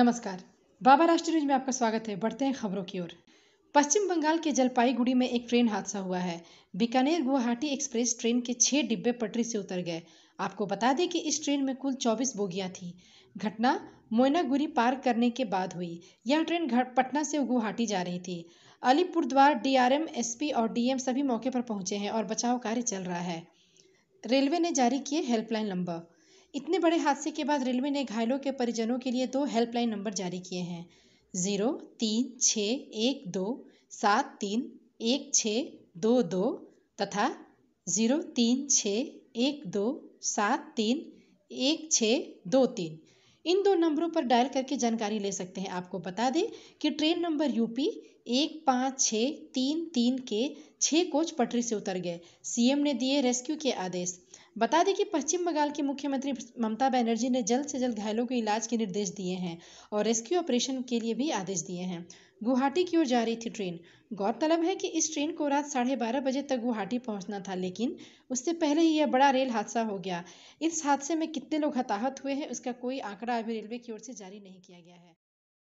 नमस्कार बाबा राष्ट्रीय न्यूज में आपका स्वागत है बढ़ते हैं खबरों की ओर पश्चिम बंगाल के जलपाईगुड़ी में एक ट्रेन हादसा हुआ है बीकानेर गुवाहाटी एक्सप्रेस ट्रेन के छह डिब्बे पटरी से उतर गए आपको बता दें कि इस ट्रेन में कुल 24 बोगियां थी घटना मोयनागुरी पार करने के बाद हुई यह ट्रेन पटना से गुवाहाटी जा रही थी अलीपुर द्वार डीआरएम एसपी और डीएम सभी मौके पर पहुंचे हैं और बचाव कार्य चल रहा है रेलवे ने जारी किए हेल्पलाइन नंबर इतने बड़े हादसे के बाद रेलवे ने घायलों के परिजनों के लिए दो हेल्पलाइन नंबर जारी किए हैं ज़ीरो तीन छः एक दो सात तीन एक छः दो दो तथा ज़ीरो तीन छः एक दो सात तीन एक छः दो तीन इन दो नंबरों पर डायल करके जानकारी ले सकते हैं आपको बता दें कि ट्रेन नंबर यूपी एक पाँच छः तीन तीन के छह कोच पटरी से उतर गए सीएम ने दिए रेस्क्यू के आदेश बता दें कि पश्चिम बंगाल की मुख्यमंत्री ममता बनर्जी ने जल्द से जल्द घायलों के इलाज के निर्देश दिए हैं और रेस्क्यू ऑपरेशन के लिए भी आदेश दिए हैं गुवाहाटी की ओर जा रही थी ट्रेन गौरतलब है कि इस ट्रेन को रात साढ़े बारह बजे तक गुवाहाटी पहुंचना था लेकिन उससे पहले ही यह बड़ा रेल हादसा हो गया इस हादसे में कितने लोग हताहत हुए हैं उसका कोई आंकड़ा अभी रेलवे की ओर से जारी नहीं किया गया है